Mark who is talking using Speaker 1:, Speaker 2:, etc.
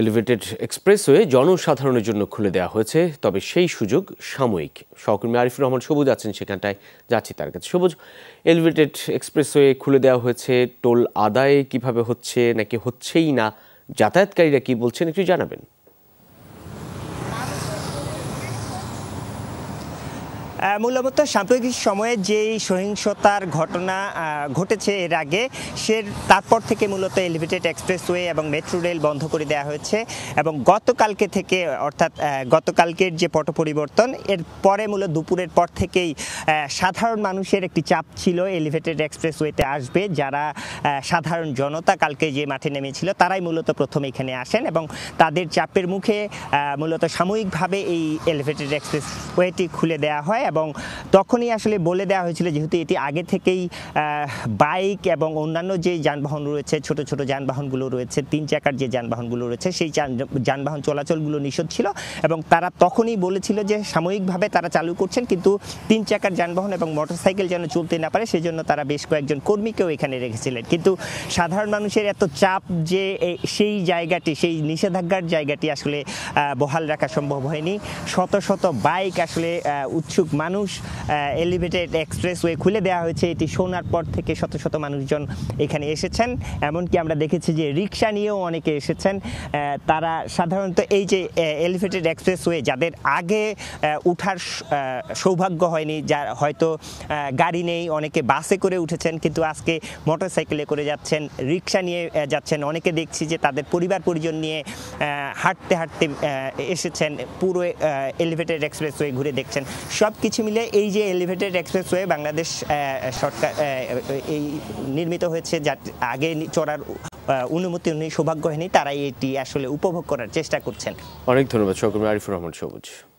Speaker 1: elevated expressway জনসাধারণের জন্য খুলে দেওয়া হয়েছে তবে সেই সুযোগ সাময়িক সহকর্মী আরিফুর রহমান সবুজ আছেন সেখানটায় যাচ্ছি তার কাছে সবুজ এলিভেটেড এক্সপ্রেসওয়ে খুলে দেওয়া হয়েছে টোল আদায় কিভাবে হচ্ছে নাকি হচ্ছেই না যাতায়াতকারীরা কি
Speaker 2: বলছেন একটু জানাবেন মূলত সাম্প্রতিক সময়ে যেই সহিংসতার ঘটনা ঘটেছে এর আগে সে তারপর থেকে মূলত এলিভেটেড এক্সপ্রেসওয়ে এবং মেট্রো রেল বন্ধ করে দেওয়া হয়েছে এবং গতকালকে থেকে অর্থাৎ গতকালকের যে পট পরিবর্তন এর পরে মূলত দুপুরের পর থেকেই সাধারণ মানুষের একটি চাপ ছিল এলিভেটেড এক্সপ্রেসওয়েতে আসবে যারা সাধারণ জনতা কালকে যে মাঠে নেমেছিল তারাই মূলত প্রথম এখানে আসেন এবং তাদের চাপের মুখে মূলত সাময়িকভাবে এই এলিভেটেড এক্সপ্রেসওয়েটি খুলে দেওয়া হয় এবং তখনই আসলে বলে দেওয়া হয়েছিল যেহেতু এটি আগে থেকেই বাইক এবং অন্যান্য যে যানবাহন রয়েছে ছোট ছোট যানবাহনগুলো রয়েছে তিন চাকার যে যানবাহনগুলো রয়েছে সেই যানবাহন চলাচলগুলো নিষেধ ছিল এবং তারা তখনই বলেছিল যে সাময়িকভাবে তারা চালু করছেন কিন্তু তিন চাকার যানবাহন এবং মোটরসাইকেল যেন চলতে না পারে সেজন্য তারা বেশ কয়েকজন কর্মীকেও এখানে রেখেছিলেন কিন্তু সাধারণ মানুষের এত চাপ যে সেই জায়গাটি সেই নিষেধাজ্ঞার জায়গাটি আসলে বহাল রাখা সম্ভব হয়নি শত শত বাইক আসলে উৎসুক মানুষ এলিভেটেড এক্সপ্রেসওয়ে খুলে দেওয়া হয়েছে এটি শোনার পর থেকে শত শত মানুষজন এখানে এসেছেন এমনকি আমরা দেখেছি যে রিক্সা নিয়েও অনেকে এসেছেন তারা সাধারণত এই যে এলিভেটেড এক্সপ্রেসওয়ে যাদের আগে উঠার সৌভাগ্য হয়নি যার হয়তো গাড়ি নেই অনেকে বাসে করে উঠেছেন কিন্তু আজকে মোটর সাইকেলে করে যাচ্ছেন রিক্সা নিয়ে যাচ্ছেন অনেকে দেখছি যে তাদের পরিবার পরিজন নিয়ে হাঁটতে হাঁটতে এসেছেন পুরো এলিভেটেড এক্সপ্রেসওয়ে ঘুরে দেখছেন সব কিছু মিলে এই যে এলিভেটেড এক্সপ্রেসওয়ে বাংলাদেশ সরকার এই নির্মিত হয়েছে যা আগে চড়ার অনুমতি নেই সৌভাগ্য হয়নি তারাই এটি আসলে উপভোগ করার চেষ্টা করছেন
Speaker 1: অনেক ধন্যবাদ সকল আরিফুর রহমান সবুজ